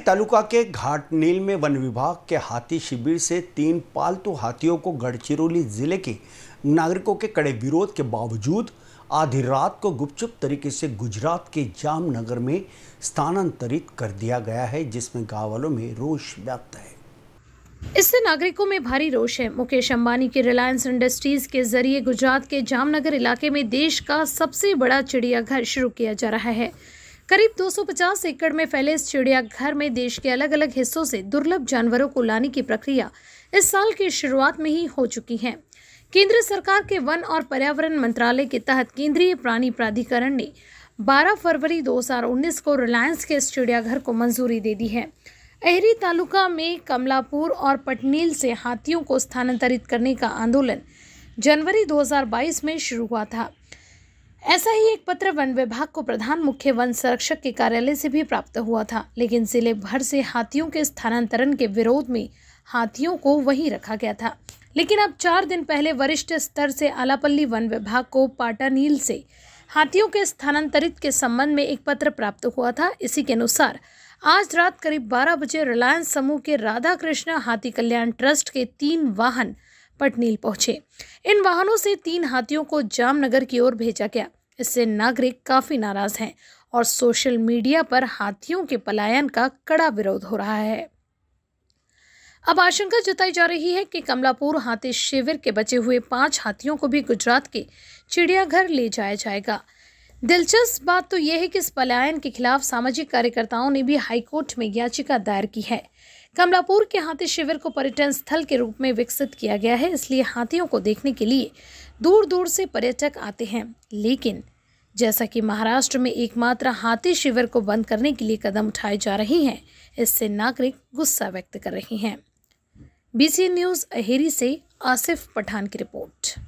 भिलाई तालुका के घाटनील में वन विभाग के हाथी शिविर से तीन पालतू हाथियों को गढ़चिरौली जिले के नागरिकों के कड़े विरोध के बावजूद आधी रात को गुपचुप तरीके से गुजरात के जामनगर में स्थानांतरित कर दिया गया है जिसमें गाँव वालों में रोष व्याप्त है इससे नागरिकों में भारी रोष है मुकेश अंबानी की रिलायंस इंडस्ट्रीज के जरिए गुजरात के जामनगर इलाके में देश का सबसे बड़ा चिड़ियाघर शुरू किया जा रहा है करीब 250 एकड़ में फैले इस चिड़ियाघर में देश के अलग अलग हिस्सों से दुर्लभ जानवरों को लाने की प्रक्रिया इस साल की शुरुआत में ही हो चुकी है केंद्र सरकार के वन और पर्यावरण मंत्रालय के तहत केंद्रीय प्राणी प्राधिकरण ने 12 फरवरी 2019 को रिलायंस के इस चिड़ियाघर को मंजूरी दे दी है अहरी तालुका में कमलापुर और पटनील से हाथियों को स्थानांतरित करने का आंदोलन जनवरी 2022 में शुरू हुआ था ऐसा ही एक पत्र वन विभाग को प्रधान मुख्य वन संरक्षक के कार्यालय से भी प्राप्त हुआ था लेकिन जिले भर से हाथियों के स्थानांतरण के विरोध में हाथियों को वहीं रखा गया था लेकिन अब चार दिन पहले वरिष्ठ स्तर से आलापल्ली वन विभाग को पाटानील से हाथियों के स्थानांतरित के संबंध में एक पत्र प्राप्त हुआ था इसी के अनुसार आज रात करीब 12 बजे रिलायंस समूह के राधा कृष्णा हाथी कल्याण ट्रस्ट के तीन वाहन पटनील पहुंचे इन वाहनों से तीन हाथियों को जामनगर की ओर भेजा गया इससे नागरिक काफी नाराज हैं और सोशल मीडिया पर हाथियों के पलायन का कड़ा विरोध हो रहा है अब आशंका जताई जा रही है कि कमलापुर हाथी शिविर के बचे हुए पांच हाथियों को भी गुजरात के चिड़ियाघर ले जाया जाएगा दिलचस्प बात तो यह है कि इस पलायन के खिलाफ सामाजिक कार्यकर्ताओं ने भी हाईकोर्ट में याचिका दायर की है कमलापुर के हाथी शिविर को पर्यटन स्थल के रूप में विकसित किया गया है इसलिए हाथियों को देखने के लिए दूर दूर से पर्यटक आते हैं लेकिन जैसा कि महाराष्ट्र में एकमात्र हाथी शिविर को बंद करने के लिए कदम उठाए जा रहे हैं इससे नागरिक गुस्सा व्यक्त कर रहे हैं बीसी न्यूज़ अहेरी से आसिफ पठान की रिपोर्ट